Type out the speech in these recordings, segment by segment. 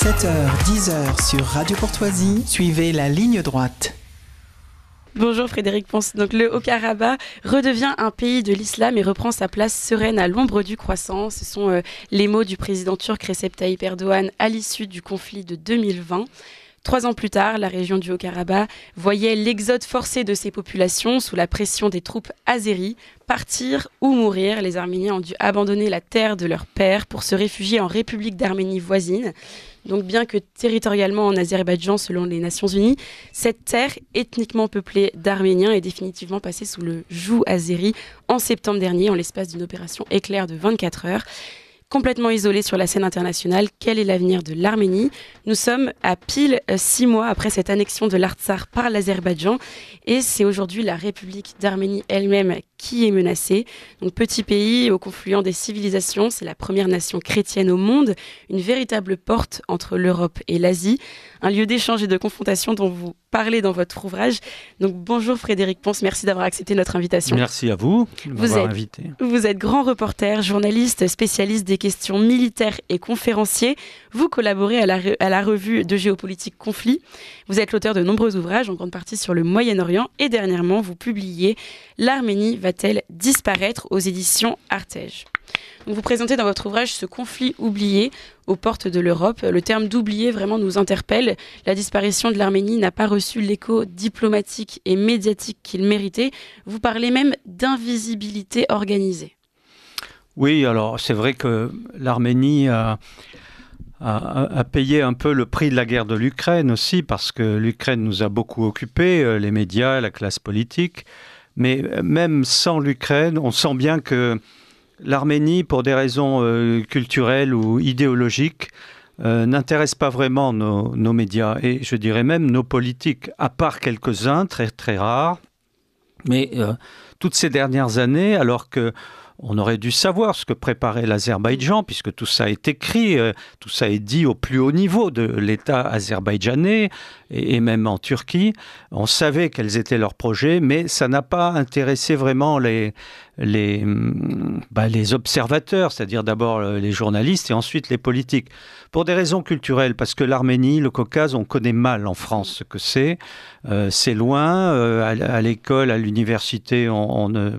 7h, 10h sur Radio Courtoisie, suivez la ligne droite. Bonjour Frédéric Ponce. Donc le Haut-Karabakh redevient un pays de l'islam et reprend sa place sereine à l'ombre du croissant. Ce sont euh, les mots du président turc Recep Tayyip Erdogan à l'issue du conflit de 2020. Trois ans plus tard, la région du Haut-Karabakh voyait l'exode forcé de ses populations sous la pression des troupes azéries. Partir ou mourir, les Arméniens ont dû abandonner la terre de leur père pour se réfugier en République d'Arménie voisine. Donc bien que territorialement en Azerbaïdjan, selon les Nations Unies, cette terre ethniquement peuplée d'Arméniens est définitivement passée sous le joug azéri en septembre dernier en l'espace d'une opération éclair de 24 heures complètement isolée sur la scène internationale. Quel est l'avenir de l'Arménie Nous sommes à pile euh, six mois après cette annexion de l'Artsar par l'Azerbaïdjan et c'est aujourd'hui la République d'Arménie elle-même qui est menacée. Donc petit pays au confluent des civilisations, c'est la première nation chrétienne au monde, une véritable porte entre l'Europe et l'Asie, un lieu d'échange et de confrontation dont vous parlez dans votre ouvrage. Donc bonjour Frédéric Ponce, merci d'avoir accepté notre invitation. Merci à vous. Vous invité. vous êtes grand reporter, journaliste, spécialiste des questions militaires et conférencier. Vous collaborez à la, à la revue de géopolitique Conflit. Vous êtes l'auteur de nombreux ouvrages, en grande partie sur le Moyen-Orient. Et dernièrement, vous publiez L'Arménie va-t-elle disparaître aux éditions Artege. vous présentez dans votre ouvrage ce conflit oublié aux portes de l'Europe. Le terme d'oublié vraiment nous interpelle. La disparition de l'Arménie n'a pas reçu l'écho diplomatique et médiatique qu'il méritait. Vous parlez même d'invisibilité organisée. Oui, alors c'est vrai que l'Arménie a, payé un peu le prix de la guerre de l'Ukraine aussi, parce que l'Ukraine nous a beaucoup occupés, euh, les médias, la classe politique. Mais euh, même sans l'Ukraine, on sent bien que l'Arménie, pour des raisons euh, culturelles ou idéologiques, n'intéresse pas vraiment nos, médias et je dirais même nos politiques, à part quelques-uns très très rares. Mais toutes ces dernières années, alors que on aurait dû savoir ce que préparait l'Azerbaïdjan, puisque tout ça est écrit, euh, tout ça est dit au plus haut niveau de l'État azerbaïdjanais et même en Turquie. On savait quels étaient leurs projets, mais ça n'a pas intéressé vraiment les, les, mm, bah, les observateurs, c'est-à-dire d'abord euh, les journalistes et ensuite les politiques. Pour des raisons culturelles, parce que l'Arménie, le Caucase, on connaît mal en France ce que c'est. Euh, c'est loin, à, l'école, à l'université, on, on ne...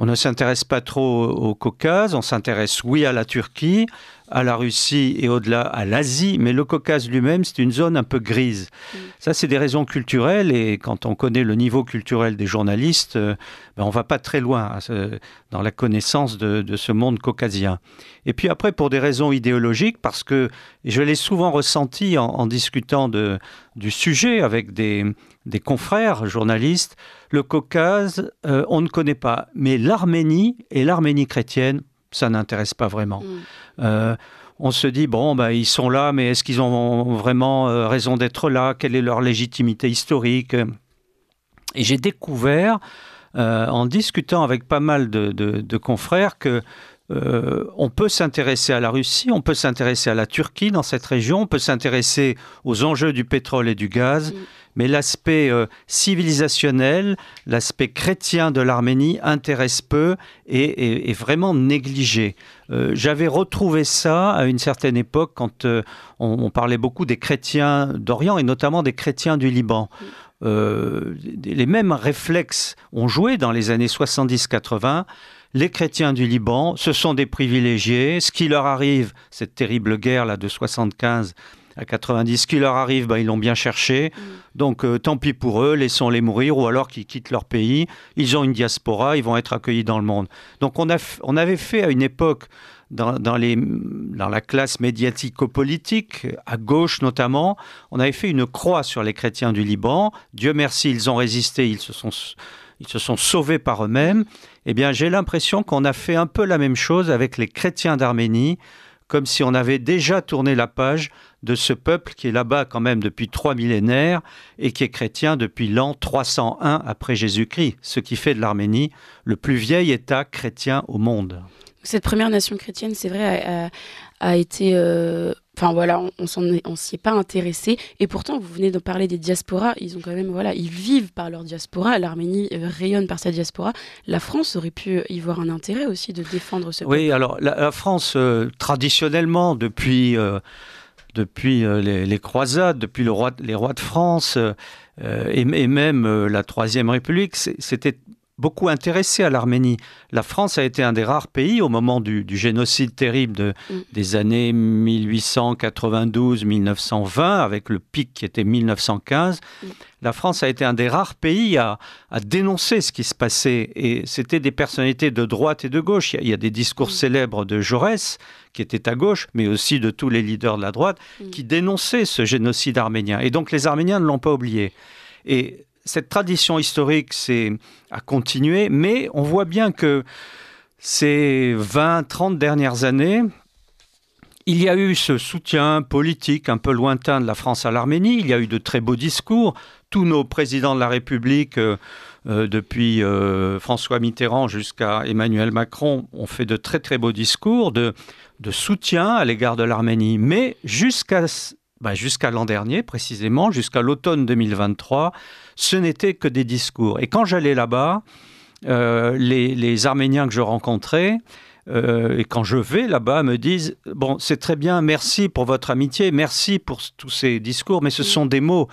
On ne s'intéresse pas trop au Caucase, on s'intéresse oui à la Turquie, à la Russie et au-delà à l'Asie, mais le Caucase lui-même, c'est une zone un peu grise. Mm. Ça, c'est des raisons culturelles, et quand on connaît le niveau culturel des journalistes, on euh, ben on va pas très loin hein, dans la connaissance de, ce monde caucasien. Et puis après, pour des raisons idéologiques, parce que je l'ai souvent ressenti en, discutant de, du sujet avec des, confrères journalistes, le Caucase, euh, on ne connaît pas, mais l'Arménie et l'Arménie chrétienne, ça n'intéresse pas vraiment. Mm. Euh, on se dit, bon, bah, ils sont là, mais est-ce qu'ils ont vraiment euh, raison d'être là Quelle est leur légitimité historique Et j'ai découvert, euh, en discutant avec pas mal de, confrères, que on peut s'intéresser à la Russie, on peut s'intéresser à la Turquie dans cette région, on peut s'intéresser aux enjeux du pétrole et du gaz. Mm mais l'aspect euh, civilisationnel, l'aspect chrétien de l'Arménie intéresse peu et est vraiment négligé. Euh, j'avais retrouvé ça à une certaine époque quand euh, on, on, parlait beaucoup des chrétiens d'Orient et notamment des chrétiens du Liban. les mêmes réflexes ont joué dans les années 70-80 les chrétiens du Liban, ce sont des privilégiés. Ce qui leur arrive, cette terrible guerre là de 75, à 90. Ce qui leur arrive, ben, ils l'ont bien cherché. Mm. Donc euh, tant pis pour eux, laissons-les mourir, ou alors qu'ils quittent leur pays. Ils ont une diaspora, ils vont être accueillis dans le monde. Donc on, avait fait à une époque, dans, les, la classe médiatico-politique, à gauche notamment, on avait fait une croix sur les chrétiens du Liban. Dieu merci, ils ont résisté, ils se sont ils se sont sauvés par eux-mêmes, eh bien j'ai l'impression qu'on a fait un peu la même chose avec les chrétiens d'Arménie, comme si on avait déjà tourné la page de ce peuple qui est là-bas quand même depuis trois millénaires et qui est chrétien depuis l'an 301 après Jésus-Christ, ce qui fait de l'Arménie le plus vieil État chrétien au monde. Cette première nation chrétienne, c'est vrai, a, été... Euh, enfin voilà, on, on s'y est pas intéressé. Et pourtant, vous venez de parler des diasporas, ils ont quand même, voilà, ils vivent par leur diaspora. L'Arménie euh, rayonne par sa diaspora. La France aurait pu y voir un intérêt aussi de défendre ce. Oui, alors la, France, euh, traditionnellement, depuis depuis euh, les, croisades, depuis le roi, les rois de France euh, euh, et, et même la Troisième République. C'était beaucoup intéressé à l'Arménie. La France a été un des rares pays, au moment du, génocide terrible mm. des années 1892-1920, avec le pic qui était 1915, mm. la France a été un des rares pays à, dénoncer ce qui se passait. Et c'était des personnalités de droite et de gauche. Il y a, des discours mm. célèbres de Jaurès, qui était à gauche, mais aussi de tous les leaders de la droite, qui dénonçaient ce génocide arménien. Et donc les Arméniens ne l'ont pas oublié. Et cette tradition historique a continué, mais on voit bien que ces 20-30 dernières années, il y a eu ce soutien politique un peu lointain de la France à l'Arménie, il y a eu de très beaux discours. Tous nos présidents de la République, euh, euh, depuis euh, François Mitterrand jusqu'à Emmanuel Macron, ont fait de très très beaux discours de, de soutien à l'égard de l'Arménie. Mais jusqu'à bah, jusqu'à l'an dernier précisément, jusqu'à l'automne 2023, ce n'était que des discours. Et quand j'allais là-bas, euh, les, Arméniens que je rencontrais, euh, et quand je vais là-bas, me disent, bon, c'est très bien, merci pour votre amitié, merci pour tous ces discours, mais ce mm. sont des mots.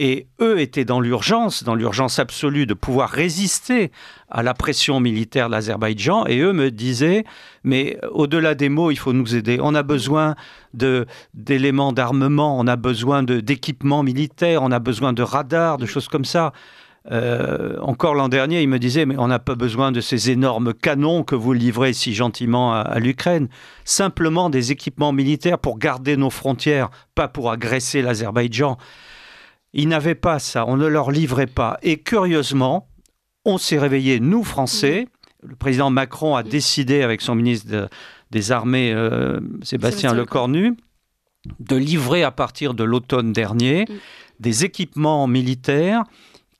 Et eux étaient dans l'urgence, dans l'urgence absolue de pouvoir résister à la pression militaire de l'Azerbaïdjan. Et eux me disaient, mais au-delà des mots, il faut nous aider. On a besoin d'éléments d'armement, on a besoin d'équipements militaires, on a besoin de radars, de choses comme ça. Euh, encore l'an dernier, ils me disaient, mais on n'a pas besoin de ces énormes canons que vous livrez si gentiment à l'Ukraine. Simplement des équipements militaires pour garder nos frontières, pas pour agresser l'Azerbaïdjan. Ils n'avaient pas ça, on ne leur livrait pas. Et curieusement, on s'est réveillé. nous Français. Le président Macron a décidé avec son ministre des Armées, euh, Sébastien Lecornu, de livrer à partir de l'automne dernier mm. des équipements militaires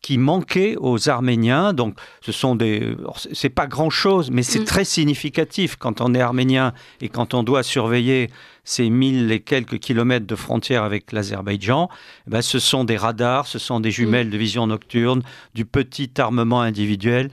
qui manquait aux Arméniens. Donc, ce sont des. C'est pas grand-chose, mais c'est mm. très significatif quand on est arménien et quand on doit surveiller ces mille et quelques kilomètres de frontière avec l'Azerbaïdjan. Eh ben, ce sont des radars, ce sont des jumelles mm. de vision nocturne, du petit armement individuel.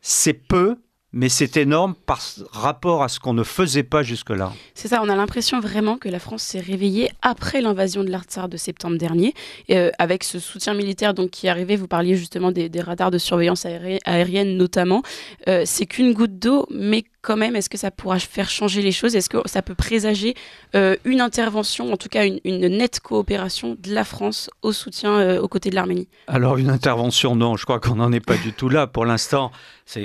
C'est peu, mais c'est énorme par rapport à ce qu'on ne faisait pas jusque-là. C'est ça, on a l'impression vraiment que la France s'est réveillée après l'invasion de l'Artsar de septembre dernier, euh, avec ce soutien militaire donc, qui arrivé, vous parliez justement des, radars de surveillance aérienne notamment, euh, c'est qu'une goutte d'eau, mais quand même, est-ce que ça pourra faire changer les choses Est-ce que ça peut présager euh, une intervention, en tout cas une, nette coopération de la France au soutien euh, aux côtés de l'Arménie Alors une intervention, non, je crois qu'on n'en est pas du tout là. Pour l'instant,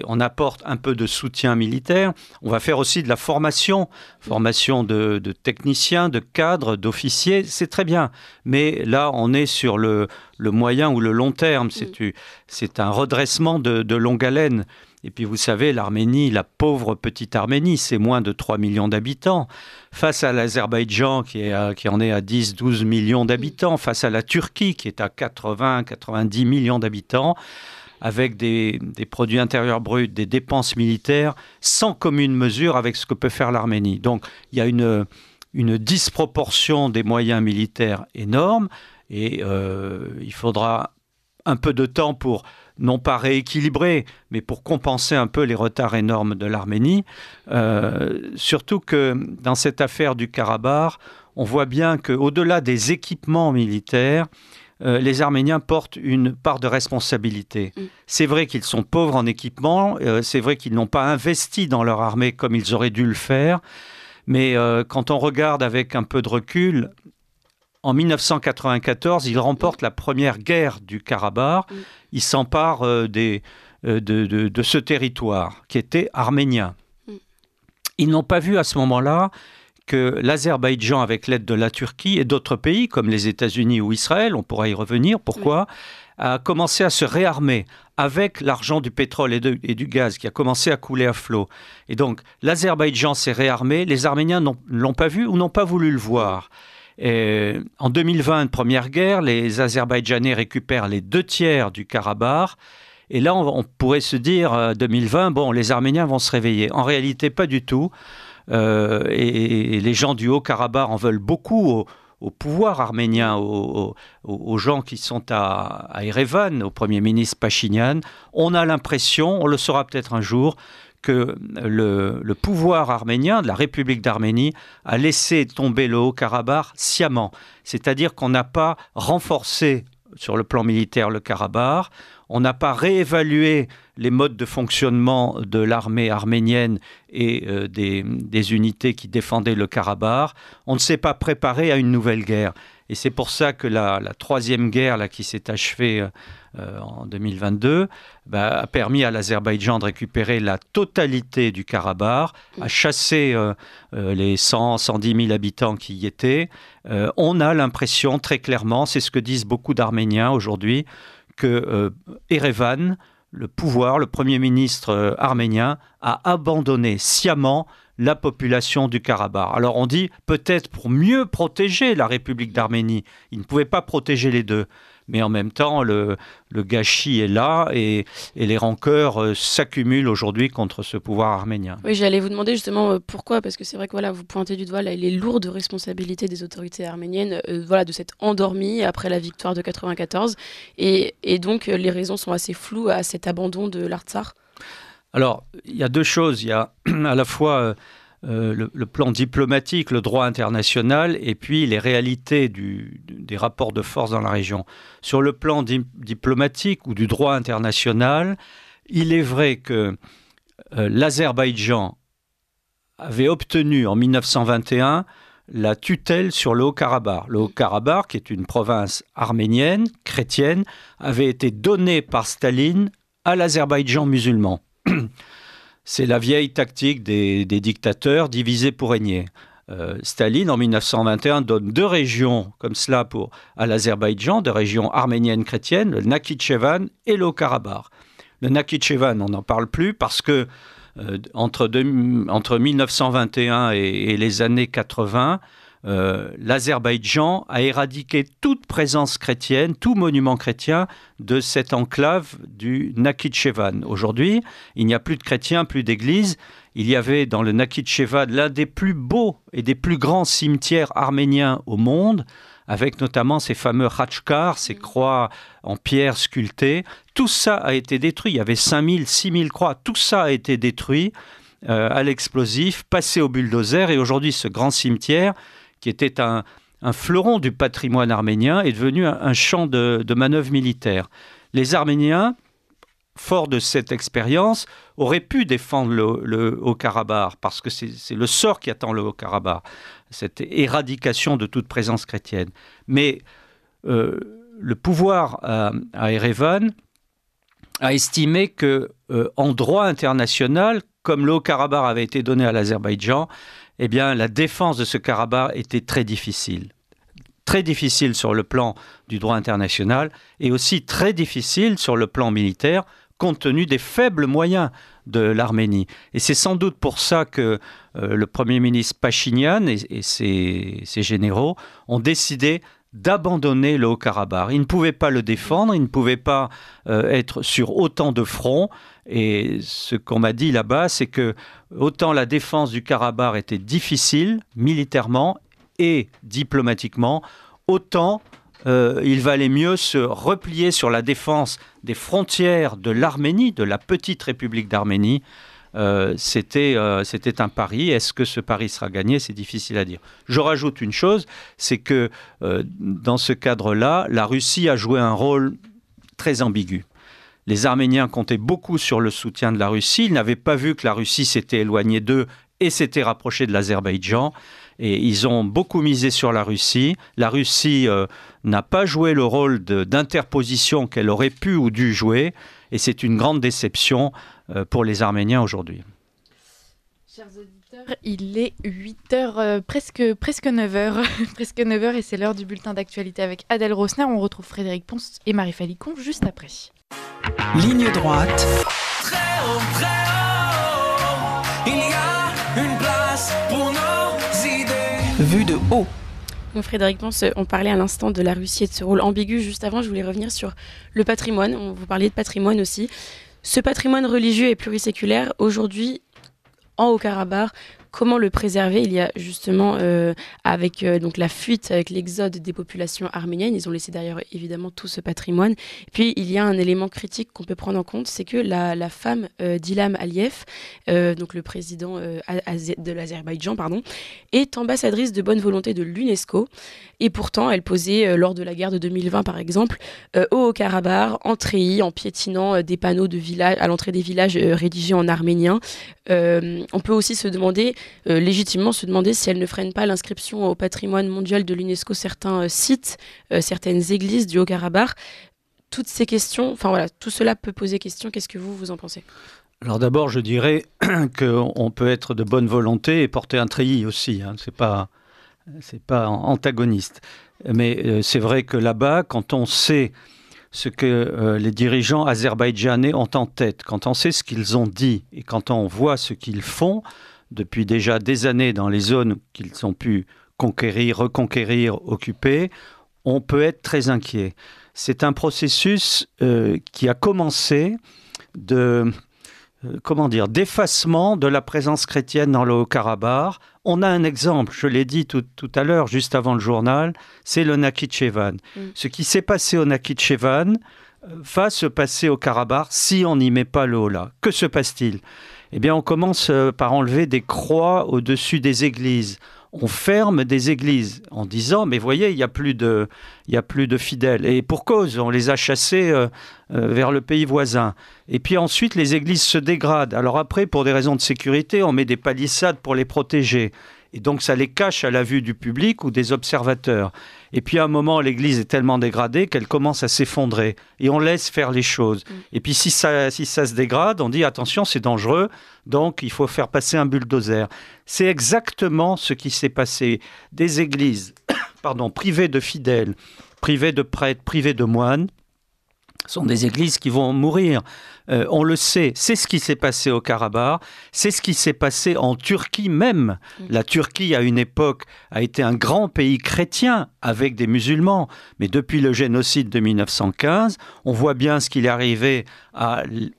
on apporte un peu de soutien militaire. On va faire aussi de la formation, formation de, techniciens, de cadres, d'officiers. C'est très bien. Mais là, on est sur le, moyen ou le long terme. Mm. C'est un redressement de, de longue haleine. Et puis vous savez, l'Arménie, la pauvre petite Arménie, c'est moins de 3 millions d'habitants. Face à l'Azerbaïdjan qui, qui en est à 10-12 millions d'habitants, face à la Turquie qui est à 80-90 millions d'habitants, avec des, produits intérieurs bruts, des dépenses militaires, sans commune mesure avec ce que peut faire l'Arménie. Donc il y a une, disproportion des moyens militaires énorme et euh, il faudra un peu de temps pour non pas rééquilibré, mais pour compenser un peu les retards énormes de l'Arménie. Euh, surtout que dans cette affaire du Karabakh, on voit bien qu'au-delà des équipements militaires, euh, les Arméniens portent une part de responsabilité. Mm. C'est vrai qu'ils sont pauvres en équipement, euh, c'est vrai qu'ils n'ont pas investi dans leur armée comme ils auraient dû le faire, mais quand on regarde avec un peu de recul, en 1994, il remporte la première guerre du Karabakh. Il s'empare euh, euh, de, ce territoire qui était arménien. Ils n'ont pas vu à ce moment-là que l'Azerbaïdjan, avec l'aide de la Turquie et d'autres pays comme les États-Unis ou Israël, on pourra y revenir, pourquoi, a commencé à se réarmer avec l'argent du pétrole et, et, du gaz qui a commencé à couler à flot. Et donc l'Azerbaïdjan s'est réarmé, les Arméniens ne l'ont pas vu ou n'ont pas voulu le voir. Et euh, en 2020, première guerre, les Azerbaïdjanais récupèrent les deux tiers du Karabakh. Et là, on, pourrait se dire, 2020, euh, bon, les Arméniens vont se réveiller. En réalité, pas du tout. Euh, et, les gens du Haut-Karabakh en veulent beaucoup au, pouvoir arménien, aux, gens qui sont à, à, Erevan, au Premier ministre Pachinian. On a l'impression, on le saura peut-être un jour, que le, pouvoir arménien de la République d'Arménie a laissé tomber le Haut-Karabakh sciemment. C'est-à-dire qu'on n'a pas renforcé sur le plan militaire le Karabakh, on n'a pas réévalué les modes de fonctionnement de l'armée arménienne et euh, des, unités qui défendaient le Karabakh, on ne s'est pas préparé à une nouvelle guerre. Et c'est pour ça que la, troisième guerre là, qui s'est achevée euh, euh, en 2022 bah, a permis à l'Azerbaïdjan de récupérer la totalité du Karabakh, a mm. chassé euh, les 100, 110 000 habitants qui y étaient. on a l'impression très clairement, c'est ce que disent beaucoup d'Arméniens aujourd'hui, que Erevan, le pouvoir, le Premier ministre arménien, a abandonné sciemment la population du Karabakh. Alors on dit peut-être pour mieux protéger la République d'Arménie. Ils ne pouvaient pas protéger les deux. Mais en même temps, le, gâchis est là et, les rancœurs euh, s'accumulent aujourd'hui contre ce pouvoir arménien. Oui, j'allais vous demander justement euh, pourquoi, parce que c'est vrai que voilà, vous pointez du doigt les lourdes responsabilités des autorités arméniennes euh, voilà, de cette endormie après la victoire de 1994. Et, et donc les raisons sont assez floues à cet abandon de l'Artsar. Alors, il y a deux choses. Il y a à la fois euh, euh, le, plan diplomatique, le droit international, et puis les réalités des rapports de force dans la région. Sur le plan diplomatique ou du droit international, il est vrai que euh, l'Azerbaïdjan avait obtenu en 1921 la tutelle sur le Haut-Karabakh. Le Haut-Karabakh, qui est une province arménienne, chrétienne, avait été donnée par Staline à l'Azerbaïdjan musulman. c'est la vieille tactique des, dictateurs, diviser pour régner. Euh, Staline, en 1921, donne deux régions comme cela pour, à l'Azerbaïdjan, deux régions arméniennes chrétiennes, le Nakhichevan et le karabakh Le Nakhichevan, on n'en parle plus parce que euh, entre, 1921 et les années 80, euh, l'Azerbaïdjan a éradiqué toute présence chrétienne, tout monument chrétien de cette enclave du Nakhichevan. Aujourd'hui, il n'y a plus de chrétiens, plus d'églises. Il y avait dans le Nakhichevan l'un des plus beaux et des plus grands cimetières arméniens au monde avec notamment ces fameux Khachkars, ces croix en pierre sculptées. Tout ça a été détruit. Il y avait 5000, 6000 croix. Tout ça a été détruit euh, à l'explosif, passé au bulldozer. Et aujourd'hui, ce grand cimetière qui était un, fleuron du patrimoine arménien, est devenu un, champ de, de manœuvre militaire. Les Arméniens, forts de cette expérience, auraient pu défendre le, Haut-Karabakh, parce que c'est le sort qui attend le Haut-Karabakh, cette éradication de toute présence chrétienne. Mais euh, le pouvoir à, Erevan a estimé que, euh, en droit international, comme le Haut-Karabakh avait été donné à l'Azerbaïdjan, eh bien, la défense de ce Karabakh était très difficile. Très difficile sur le plan du droit international et aussi très difficile sur le plan militaire, compte tenu des faibles moyens de l'Arménie. Et c'est sans doute pour ça que euh, le Premier ministre Pachinian et, ses, généraux ont décidé d'abandonner le Haut-Karabakh. Ils ne pouvaient pas le défendre, ils ne pouvaient pas euh, être sur autant de fronts. Et ce qu'on m'a dit là-bas, c'est que autant la défense du Karabakh était difficile militairement et diplomatiquement, autant euh, il valait mieux se replier sur la défense des frontières de l'Arménie, de la petite République d'Arménie. Euh, c'était, euh, c'était un pari. Est-ce que ce pari sera gagné C'est difficile à dire. Je rajoute une chose, c'est que dans ce cadre-là, la Russie a joué un rôle très ambigu les Arméniens comptaient beaucoup sur le soutien de la Russie. Ils n'avaient pas vu que la Russie s'était éloignée d'eux et s'était rapprochée de l'Azerbaïdjan. Et ils ont beaucoup misé sur la Russie. La Russie euh, n'a pas joué le rôle d'interposition qu'elle aurait pu ou dû jouer. Et c'est une grande déception euh, pour les Arméniens aujourd'hui. Chers auditeurs, il est 8h, euh, presque, presque 9h, presque 9h et c'est l'heure du bulletin d'actualité avec Adèle Rosner. On retrouve Frédéric Ponce et Marie Falicon juste après. Ligne droite. Très haut, très haut. Il y a une place pour nos idées. Vue de haut. Frédéric Ponce, on parlait à l'instant de la Russie et de ce rôle ambigu. Juste avant, je voulais revenir sur le patrimoine. On vous parlait de patrimoine aussi. Ce patrimoine religieux et pluriséculaire, aujourd'hui, en Haut-Karabakh, Comment le préserver Il y a justement, euh, avec euh, donc la fuite, avec l'exode des populations arméniennes, ils ont laissé derrière évidemment tout ce patrimoine. puis il y a un élément critique qu'on peut prendre en compte, c'est que la, femme euh, d'Ilam Aliyev, donc le président de l'Azerbaïdjan, pardon, est ambassadrice de bonne volonté de l'UNESCO. Et pourtant, elle posait lors de la guerre de 2020, par exemple, au Haut-Karabakh, en treillis, en piétinant des panneaux de village, à l'entrée des villages rédigés en arménien. on peut aussi se demander euh, légitimement se demander si elle ne freine pas l'inscription au patrimoine mondial de l'UNESCO certains euh, sites, euh, certaines églises du Haut-Karabakh. Toutes ces questions, enfin voilà, tout cela peut poser question. Qu'est-ce que vous, vous en pensez alors d'abord, je dirais qu'on peut être de bonne volonté et porter un treillis aussi. Hein. C'est pas pas antagoniste. Mais c'est vrai que là-bas, quand on sait ce que les dirigeants azerbaïdjanais ont en tête, quand on sait ce qu'ils ont dit et quand on voit ce qu'ils font, depuis déjà des années dans les zones qu'ils ont pu conquérir, reconquérir, occuper, on peut être très inquiet. C'est un processus euh, qui a commencé de euh, comment dire d'effacement de la présence chrétienne dans le Haut-Karabakh. On a un exemple, je l'ai dit tout, à l'heure, juste avant le journal, c'est le Nakhichevan. Mm. Ce qui s'est passé au Nakhichevan euh, va se passer au Karabakh si on n'y met pas le là. Que se passe-t-il eh bien, on commence euh, par enlever des croix au-dessus des églises. On ferme des églises en disant, mais voyez, il n'y a, plus de, il y a plus de fidèles. Et pour cause, on les a chassés euh, euh, vers le pays voisin. Et puis ensuite, les églises se dégradent. Alors après, pour des raisons de sécurité, on met des palissades pour les protéger. Et donc ça les cache à la vue du public ou des observateurs. Et puis à un moment, l'Église est tellement dégradée qu'elle commence à s'effondrer. Et on laisse faire les choses. Mm. Et puis si ça, se dégrade, on dit attention, c'est dangereux, donc il faut faire passer un bulldozer. C'est exactement ce qui s'est passé. Des églises pardon, privées de fidèles, privées de prêtres, privées de moines, sont des églises qui vont mourir. Euh, on le sait, c'est ce qui s'est passé au Karabakh, c'est ce qui s'est passé en Turquie même. Mm. La Turquie, à une époque, a été un grand pays chrétien avec des musulmans, mais depuis le génocide de 1915, on voit bien ce qu'il est arrivé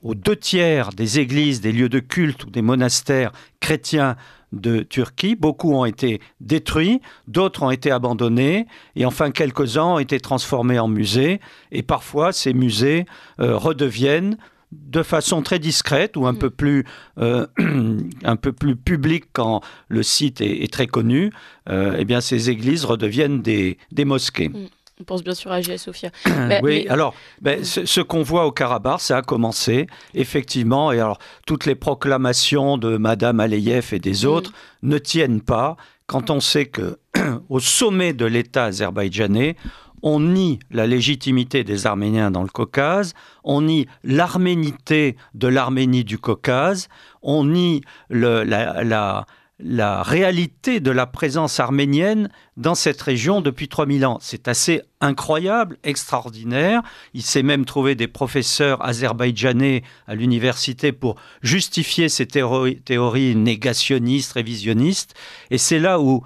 aux deux tiers des églises, des lieux de culte ou des monastères chrétiens de Turquie. Beaucoup ont été détruits, d'autres ont été abandonnés, et enfin quelques-uns ont été transformés en musées. Et parfois, ces musées euh, redeviennent de façon très discrète ou un mm. peu plus euh, un peu plus publique quand le site est, très connu, euh, eh bien ces églises redeviennent des mosquées. Mm. On pense bien sûr à J.S. Sofia. Ben, oui, alors, ben, ce, qu'on voit au Karabakh, ça a commencé, effectivement. Et alors, toutes les proclamations de Madame Aleyev et des mm. autres ne tiennent pas quand on sait que au sommet de l'État azerbaïdjanais, on nie la légitimité des Arméniens dans le Caucase, on nie l'arménité de l'Arménie du Caucase, on nie le, la la réalité de la présence arménienne dans cette région depuis 3000 ans. C'est assez incroyable, extraordinaire. Il s'est même trouvé des professeurs azerbaïdjanais à l'université pour justifier ces théories, négationnistes, révisionnistes. Et c'est là où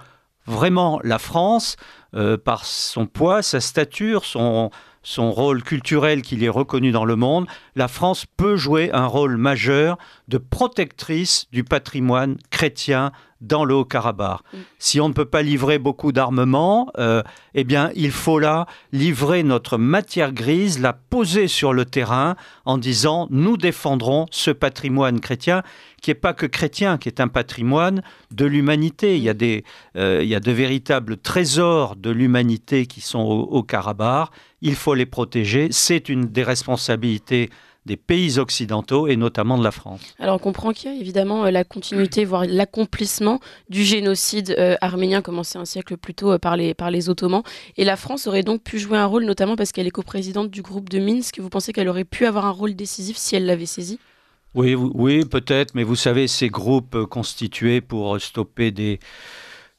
vraiment la France, euh, par son poids, sa stature, son, son rôle culturel qu'il est reconnu dans le monde, la France peut jouer un rôle majeur de protectrice du patrimoine chrétien dans le Haut-Karabakh. Mm. Si on ne peut pas livrer beaucoup d'armement, euh, eh bien, il faut là livrer notre matière grise, la poser sur le terrain en disant nous défendrons ce patrimoine chrétien qui n'est pas que chrétien, qui est un patrimoine de l'humanité. Il, y a mm. des, euh, il a de véritables trésors de l'humanité qui sont au, au Karabakh. Il faut les protéger. C'est une des responsabilités des pays occidentaux et notamment de la France. Alors on comprend qu'il y a évidemment euh, la continuité, voire l'accomplissement du génocide euh, arménien commencé un siècle plus tôt euh, par, les, par les Ottomans. Et la France aurait donc pu jouer un rôle, notamment parce qu'elle est coprésidente du groupe de Minsk. Vous pensez qu'elle aurait pu avoir un rôle décisif si elle l'avait saisi Oui, oui peut-être, mais vous savez, ces groupes constitués pour stopper des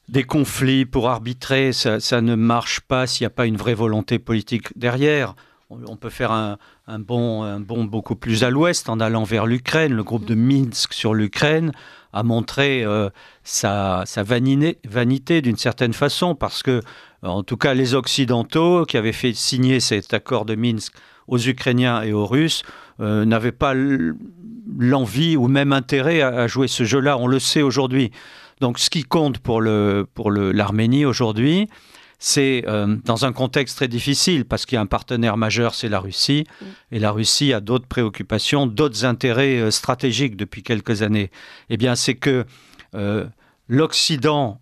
des conflits pour arbitrer, ça, ne marche pas s'il n'y a pas une vraie volonté politique derrière. on peut faire un, un bond, un beaucoup plus à l'ouest en allant vers l'Ukraine. Le groupe de Minsk sur l'Ukraine a montré euh, sa, vanité d'une certaine façon parce que, euh, en tout cas, les Occidentaux qui avaient fait signer cet accord de Minsk aux Ukrainiens et aux Russes euh, n'avaient pas l'envie ou même intérêt à, jouer ce jeu-là. On le sait aujourd'hui. Donc, ce qui compte pour l'Arménie le, pour aujourd'hui, c'est euh, dans un contexte très difficile parce qu'il y a un partenaire majeur, c'est la Russie, mm. et la Russie a d'autres préoccupations, d'autres intérêts euh, stratégiques depuis quelques années. Eh bien, c'est que euh, l'Occident,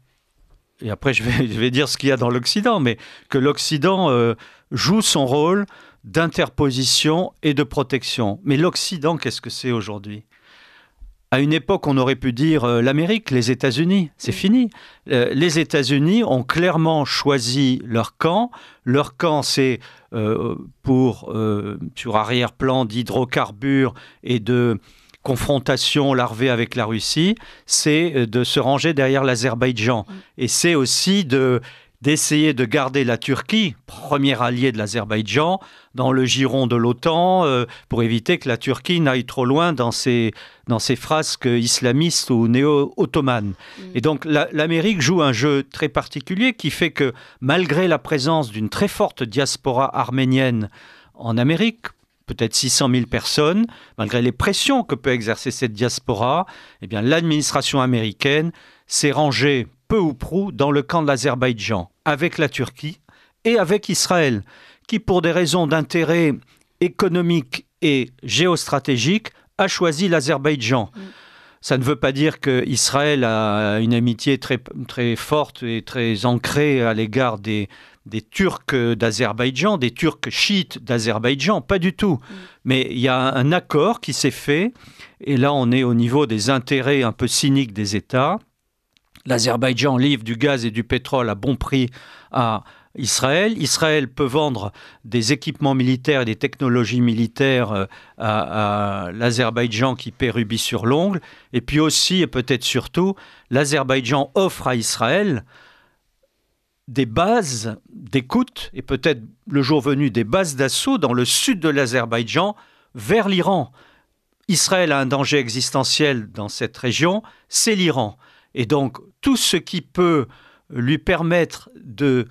et après je vais, dire ce qu'il y a dans l'Occident, mais que l'Occident joue son rôle d'interposition et de protection. Mais l'Occident, qu'est-ce que c'est aujourd'hui à une époque, on aurait pu dire euh, l'Amérique, les États-Unis, c'est fini. Euh, les États-Unis ont clairement choisi leur camp. Leur camp, c'est euh, pour, sur arrière-plan d'hydrocarbures et de confrontation larvée avec la Russie, c'est de se ranger derrière l'Azerbaïdjan. Et c'est aussi de d'essayer de garder la Turquie, premier allié de l'Azerbaïdjan, dans le giron de l'OTAN, euh, pour éviter que la Turquie n'aille trop loin dans ses, dans frasques islamistes ou néo-ottomanes. Mm. Et donc l'Amérique joue un jeu très particulier qui fait que, malgré la présence d'une très forte diaspora arménienne en Amérique, peut-être 600 000 personnes, malgré les pressions que peut exercer cette diaspora, eh l'administration américaine s'est rangée peu ou prou dans le camp de l'Azerbaïdjan, avec la Turquie et avec Israël, qui pour des raisons d'intérêt économique et géostratégique a choisi l'Azerbaïdjan. Mm. Ça ne veut pas dire qu'Israël a une amitié très, très forte et très ancrée à l'égard des, des Turcs d'Azerbaïdjan, des Turcs chiites d'Azerbaïdjan, pas du tout. Mm. Mais il y a un accord qui s'est fait, et là on est au niveau des intérêts un peu cyniques des États, L'Azerbaïdjan livre du gaz et du pétrole à bon prix à Israël. Israël peut vendre des équipements militaires et des technologies militaires euh, à, l'Azerbaïdjan qui paie rubis sur l'ongle. Et puis aussi, et peut-être surtout, l'Azerbaïdjan offre à Israël des bases d'écoute et peut-être le jour venu des bases d'assaut dans le sud de l'Azerbaïdjan vers l'Iran. Israël a un danger existentiel dans cette région, c'est l'Iran. Et donc, tout ce qui peut lui permettre de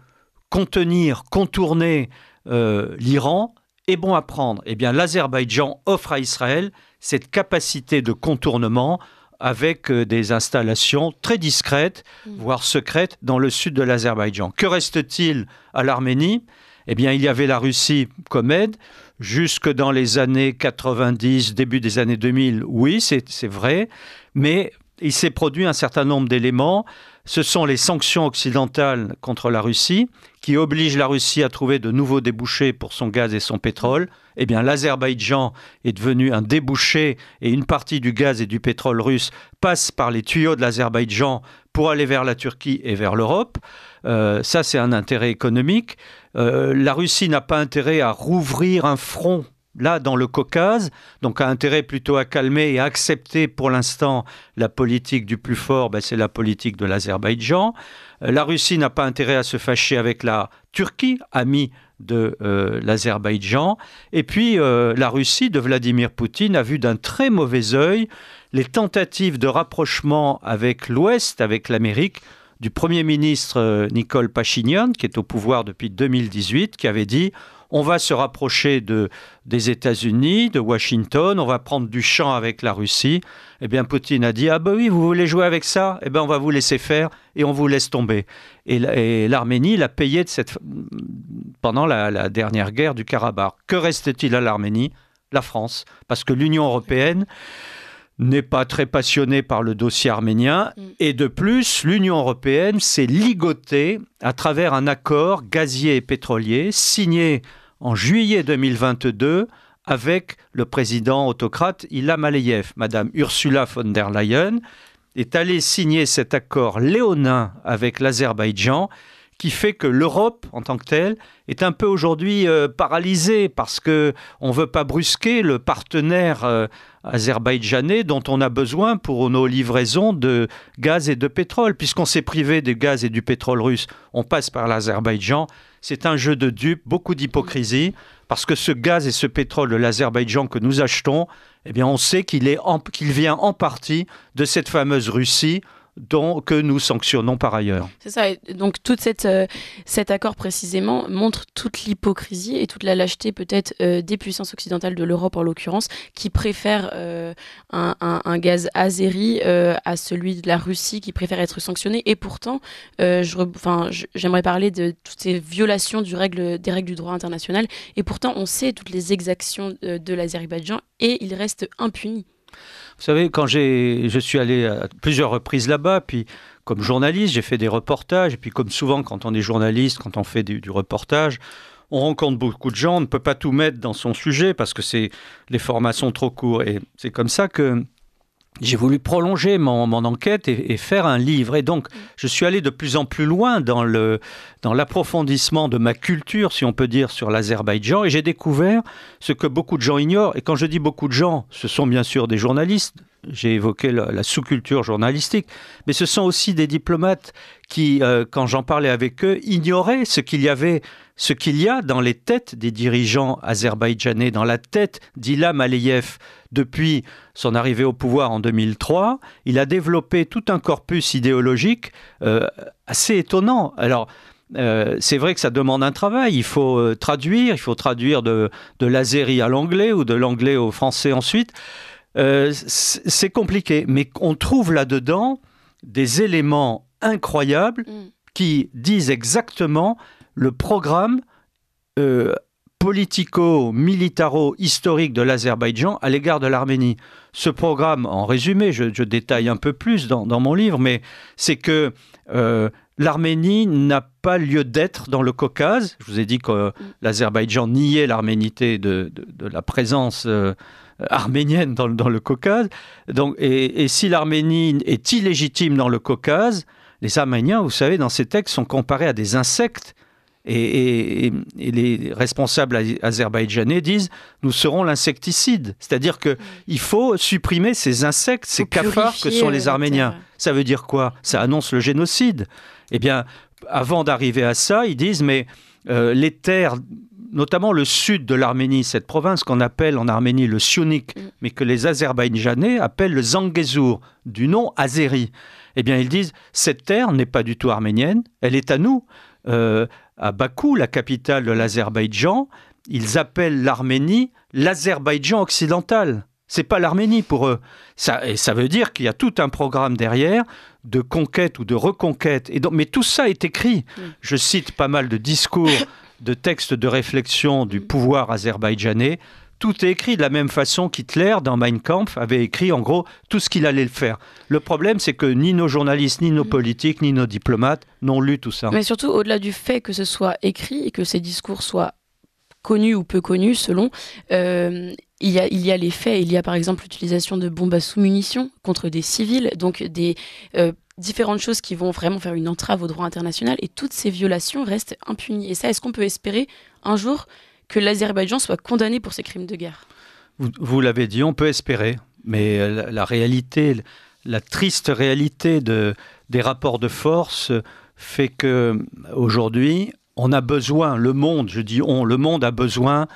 contenir, contourner euh, l'Iran est bon à prendre. Eh bien, l'Azerbaïdjan offre à Israël cette capacité de contournement avec euh, des installations très discrètes, mm. voire secrètes, dans le sud de l'Azerbaïdjan. Que reste-t-il à l'Arménie Eh bien, il y avait la Russie comme aide. Jusque dans les années 90, début des années 2000, oui, c'est vrai. Mais il s'est produit un certain nombre d'éléments. Ce sont les sanctions occidentales contre la Russie qui obligent la Russie à trouver de nouveaux débouchés pour son gaz et son pétrole. Eh bien, l'Azerbaïdjan est devenu un débouché et une partie du gaz et du pétrole russe passe par les tuyaux de l'Azerbaïdjan pour aller vers la Turquie et vers l'Europe. Euh, ça, c'est un intérêt économique. Euh, la Russie n'a pas intérêt à rouvrir un front là dans le Caucase, donc a intérêt plutôt à calmer et à accepter pour l'instant la politique du plus fort, ben, c'est la politique de l'Azerbaïdjan. Euh, la Russie n'a pas intérêt à se fâcher avec la Turquie, amie de euh, l'Azerbaïdjan. Et puis euh, la Russie de Vladimir Poutine a vu d'un très mauvais œil les tentatives de rapprochement avec l'Ouest, avec l'Amérique, du Premier ministre Nicole Pachinian, qui est au pouvoir depuis 2018, qui avait dit on va se rapprocher de, des États-Unis, de Washington, on va prendre du champ avec la Russie. Eh bien, Poutine a dit Ah ben oui, vous voulez jouer avec ça Eh bien, on va vous laisser faire et on vous laisse tomber. Et l'Arménie l'a payé de cette, pendant la, dernière guerre du Karabakh. Que reste t il à l'Arménie La France. Parce que l'Union européenne n'est pas très passionné par le dossier arménien. Mm. Et de plus, l'Union européenne s'est ligotée à travers un accord gazier et pétrolier signé en juillet 2022 avec le président autocrate Ilham Aliyev. Madame Ursula von der Leyen est allée signer cet accord léonin avec l'Azerbaïdjan qui fait que l'Europe en tant que telle est un peu aujourd'hui euh, paralysée parce que on veut pas brusquer le partenaire euh, azerbaïdjanais dont on a besoin pour nos livraisons de gaz et de pétrole puisqu'on s'est privé du gaz et du pétrole russe, on passe par l'Azerbaïdjan, c'est un jeu de dupes, beaucoup d'hypocrisie parce que ce gaz et ce pétrole de l'Azerbaïdjan que nous achetons, eh bien on sait qu'il vient en partie de cette fameuse Russie que nous sanctionnons par ailleurs. C'est ça. donc tout euh, cet accord précisément montre toute l'hypocrisie et toute la lâcheté peut-être euh, des puissances occidentales de l'Europe en l'occurrence, qui préfèrent euh, un, gaz azéri à celui de la Russie, qui préfère être sanctionné. Et pourtant, j'aimerais parler de toutes ces violations du des règles du droit international. Et pourtant, on sait toutes les exactions de l'Azerbaïdjan et il reste impuni. Vous savez, quand je suis allé à plusieurs reprises là-bas, puis comme journaliste, j'ai fait des reportages, et puis comme souvent quand on est journaliste, quand on fait du, reportage, on rencontre beaucoup de gens, on ne peut pas tout mettre dans son sujet parce que c'est les formats sont trop courts. Et c'est comme ça que j'ai voulu prolonger mon, enquête et, faire un livre. Et donc, je suis allé de plus en plus loin dans, dans l'approfondissement de ma culture, si on peut dire, sur l'Azerbaïdjan. Et j'ai découvert ce que beaucoup de gens ignorent. Et quand je dis beaucoup de gens, ce sont bien sûr des journalistes. J'ai évoqué la, sous-culture journalistique. Mais ce sont aussi des diplomates qui, euh, quand j'en parlais avec eux, ignoraient ce qu'il y avait, ce qu'il y a dans les têtes des dirigeants azerbaïdjanais, dans la tête d'Ilham Aliyev, depuis son arrivée au pouvoir en 2003, il a développé tout un corpus idéologique euh, assez étonnant. Alors, euh, c'est vrai que ça demande un travail. Il faut euh, traduire, il faut traduire de, de à l'anglais ou de l'anglais au français ensuite. c'est compliqué, mais on trouve là-dedans des éléments incroyables mm. qui disent exactement le programme politico-militaro-historique de l'Azerbaïdjan à l'égard de l'Arménie. Ce programme, en résumé, je, détaille un peu plus dans, mon livre, mais c'est que euh, l'Arménie n'a pas lieu d'être dans le Caucase. Je vous ai dit que euh, l'Azerbaïdjan niait l'arménité de, la présence. Euh, arménienne dans, le Caucase. Donc, et, et si l'Arménie est illégitime dans le Caucase, les Arméniens, vous savez, dans ces textes, sont comparés à des insectes et, les responsables azerbaïdjanais disent nous serons l'insecticide. C'est-à-dire qu'il faut supprimer ces insectes, ces cafards que sont les euh, Arméniens. Ça veut dire quoi Ça annonce le génocide. Eh bien, avant d'arriver à ça, ils disent mais euh, les terres notamment le sud de l'Arménie, cette province qu'on appelle en Arménie le Sionique, mm. mais que les Azerbaïdjanais appellent le Zangezur, du nom azéri. Eh bien, ils disent cette terre n'est pas du tout arménienne, elle est à nous. Euh, à Bakou, la capitale de l'Azerbaïdjan, ils appellent l'Arménie l'Azerbaïdjan occidental. C'est pas l'Arménie pour eux. Ça, et ça veut dire qu'il y a tout un programme derrière de conquête ou de reconquête. mais tout ça est écrit. Mm. Je cite pas mal de discours, de textes de réflexion du pouvoir azerbaïdjanais. Tout est écrit de la même façon qu'Hitler, dans Mein Kampf, avait écrit en gros tout ce qu'il allait le faire. Le problème, c'est que ni nos journalistes, ni nos politiques, ni nos diplomates n'ont lu tout ça. Mais surtout, au-delà du fait que ce soit écrit et que ces discours soient connus ou peu connus, selon, euh, il, y a, les faits. Il y a par exemple l'utilisation de bombes à sous-munitions contre des civils, donc des... Euh, différentes choses qui vont vraiment faire une entrave au droit international et toutes ces violations restent impunies. Et ça, est-ce qu'on peut espérer un jour que l'Azerbaïdjan soit condamné pour ses crimes de guerre. Vous, l'avez dit, on peut espérer, mais euh, la, réalité, la triste réalité des rapports de force euh, fait que euh, aujourd'hui, on a besoin, le monde, je dis on, le monde a besoin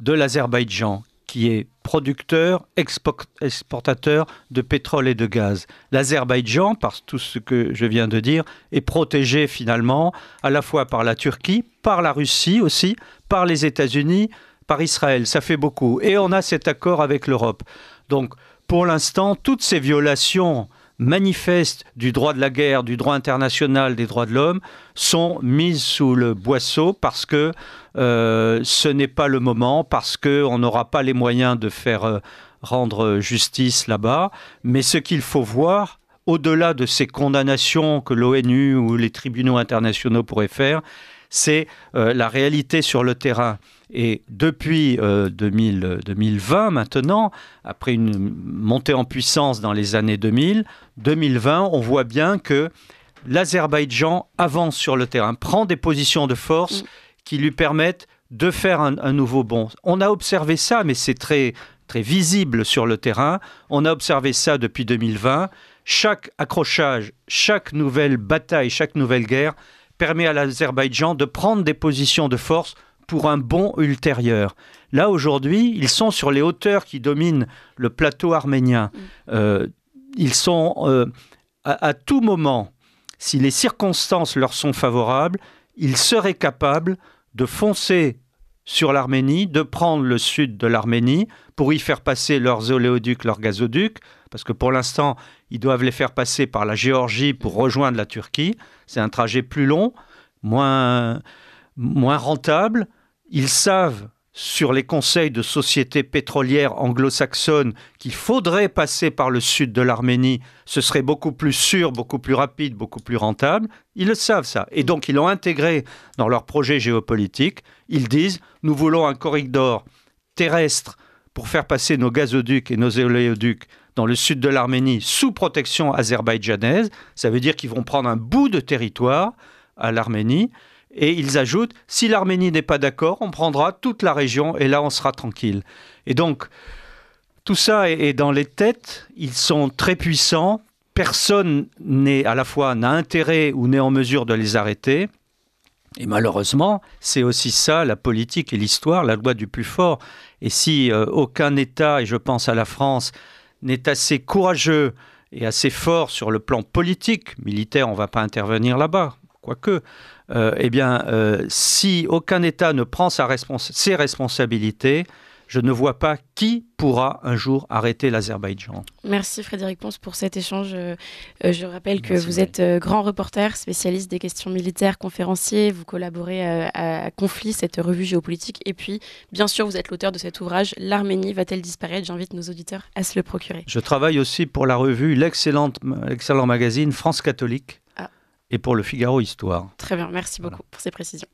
de l'Azerbaïdjan, qui est producteur, exportateur de pétrole et de gaz. L'Azerbaïdjan, par tout ce que je viens de dire, est protégé finalement à la fois par la Turquie, par la Russie aussi, par les États-Unis, par Israël. Ça fait beaucoup. Et on a cet accord avec l'Europe. Donc, pour l'instant, toutes ces violations manifestes du droit de la guerre, du droit international, des droits de l'homme, sont mises sous le boisseau parce que euh, ce n'est pas le moment, parce qu'on n'aura pas les moyens de faire euh, rendre euh, justice là-bas. Mais ce qu'il faut voir, au-delà de ces condamnations que l'ONU ou les tribunaux internationaux pourraient faire, c'est la réalité sur le terrain. Et depuis 2020, euh, euh, maintenant, après une montée en puissance dans les années 2000, 2020, on voit bien que l'Azerbaïdjan avance sur le terrain, prend des positions de force mm. qui lui permettent de faire un, un nouveau bond. On a observé ça, mais c'est très, très visible sur le terrain. On a observé ça depuis 2020. Chaque accrochage, chaque nouvelle bataille, chaque nouvelle guerre permet à l'Azerbaïdjan de prendre des positions de force pour un bon ultérieur. Là, aujourd'hui, ils sont sur les hauteurs qui dominent le plateau arménien. Mm. Euh, ils sont euh, à, à, tout moment, si les circonstances leur sont favorables, ils seraient capables de foncer sur l'Arménie, de prendre le sud de l'Arménie pour y faire passer leurs oléoducs, leurs gazoducs, parce que pour l'instant, ils doivent les faire passer par la Géorgie pour rejoindre la Turquie. C'est un trajet plus long, moins, moins rentable, ils savent sur les conseils de sociétés pétrolières anglo-saxonnes qu'il faudrait passer par le sud de l'Arménie, ce serait beaucoup plus sûr, beaucoup plus rapide, beaucoup plus rentable. Ils le savent ça. Et donc ils l'ont intégré dans leur projet géopolitique. Ils disent, nous voulons un corridor terrestre pour faire passer nos gazoducs et nos oléoducs dans le sud de l'Arménie sous protection azerbaïdjanaise. Ça veut dire qu'ils vont prendre un bout de territoire à l'Arménie et ils ajoutent, si l'Arménie n'est pas d'accord, on prendra toute la région et là on sera tranquille. Et donc, tout ça est, dans les têtes, ils sont très puissants, personne n'est à la fois n'a intérêt ou n'est en mesure de les arrêter. Et malheureusement, c'est aussi ça, la politique et l'histoire, la loi du plus fort. Et si euh, aucun État, et je pense à la France, n'est assez courageux et assez fort sur le plan politique, militaire, on ne va pas intervenir là-bas, quoique, euh, eh bien, euh, si aucun État ne prend ses responsabilités, je ne vois pas qui pourra un jour arrêter l'Azerbaïdjan. Merci Frédéric Ponce pour cet échange. Euh, je rappelle que vous êtes grand reporter, spécialiste des questions militaires, conférencier, vous collaborez à, Conflits, Conflit, cette revue géopolitique, et puis bien sûr vous êtes l'auteur de cet ouvrage, L'Arménie va-t-elle disparaître J'invite nos auditeurs à se le procurer. Je travaille aussi pour la revue, l'excellent magazine France catholique, et pour le Figaro Histoire. Très bien, merci beaucoup pour ces précisions.